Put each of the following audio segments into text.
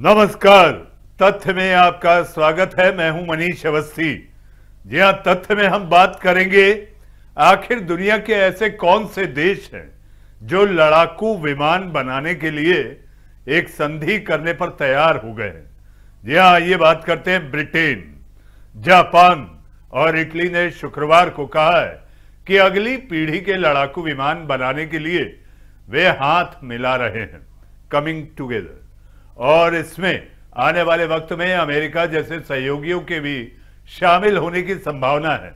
नमस्कार तथ्य में आपका स्वागत है मैं हूं मनीष अवस्थी जी हाँ तथ्य में हम बात करेंगे आखिर दुनिया के ऐसे कौन से देश हैं जो लड़ाकू विमान बनाने के लिए एक संधि करने पर तैयार हो गए हैं जी हाँ ये बात करते हैं ब्रिटेन जापान और इटली ने शुक्रवार को कहा है कि अगली पीढ़ी के लड़ाकू विमान बनाने के लिए वे हाथ मिला रहे हैं कमिंग टुगेदर और इसमें आने वाले वक्त में अमेरिका जैसे सहयोगियों के भी शामिल होने की संभावना है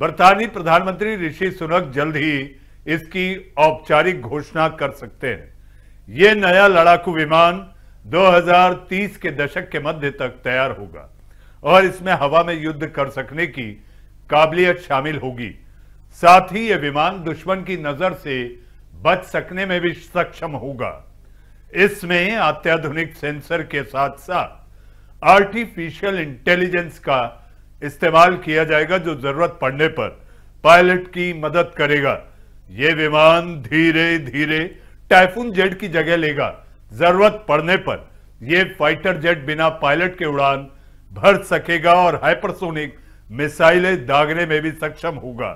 बरतानी प्रधानमंत्री ऋषि सुनक जल्द ही इसकी औपचारिक घोषणा कर सकते हैं यह नया लड़ाकू विमान 2030 के दशक के मध्य तक तैयार होगा और इसमें हवा में युद्ध कर सकने की काबिलियत शामिल होगी साथ ही यह विमान दुश्मन की नजर से बच सकने में भी सक्षम होगा इसमें अत्याधुनिक सेंसर के साथ साथ आर्टिफिशियल इंटेलिजेंस का इस्तेमाल किया जाएगा जो जरूरत पड़ने पर पायलट की मदद करेगा यह विमान धीरे धीरे टाइफून जेट की जगह लेगा जरूरत पड़ने पर यह फाइटर जेट बिना पायलट के उड़ान भर सकेगा और हाइपरसोनिक मिसाइलें दागने में भी सक्षम होगा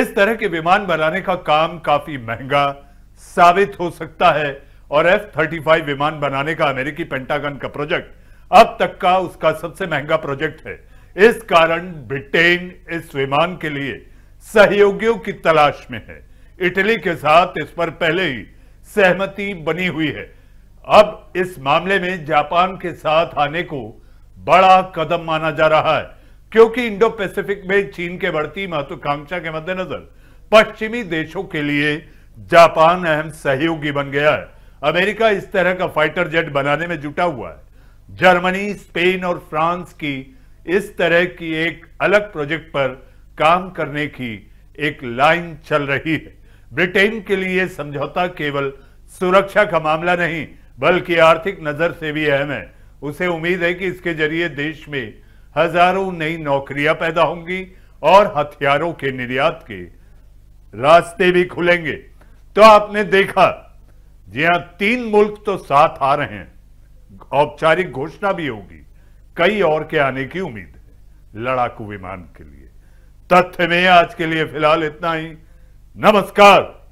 इस तरह के विमान बनाने का काम काफी महंगा साबित हो सकता है और एफ थर्टी फाइव विमान बनाने का अमेरिकी पेंटागन का प्रोजेक्ट अब तक का उसका सबसे महंगा प्रोजेक्ट है इस कारण ब्रिटेन इस विमान के लिए सहयोगियों की तलाश में है इटली के साथ इस पर पहले ही सहमति बनी हुई है अब इस मामले में जापान के साथ आने को बड़ा कदम माना जा रहा है क्योंकि इंडो पैसिफिक में चीन के बढ़ती महत्वाकांक्षा के मद्देनजर पश्चिमी देशों के लिए जापान अहम सहयोगी बन गया है अमेरिका इस तरह का फाइटर जेट बनाने में जुटा हुआ है जर्मनी स्पेन और फ्रांस की इस तरह की एक अलग प्रोजेक्ट पर काम करने की एक लाइन चल रही है ब्रिटेन के लिए समझौता केवल सुरक्षा का मामला नहीं बल्कि आर्थिक नजर से भी अहम है उसे उम्मीद है कि इसके जरिए देश में हजारों नई नौकरियां पैदा होंगी और हथियारों के निर्यात के रास्ते भी खुलेंगे तो आपने देखा जी हां तीन मुल्क तो साथ आ रहे हैं औपचारिक घोषणा भी होगी कई और के आने की उम्मीद है लड़ाकू विमान के लिए तथ्य में आज के लिए फिलहाल इतना ही नमस्कार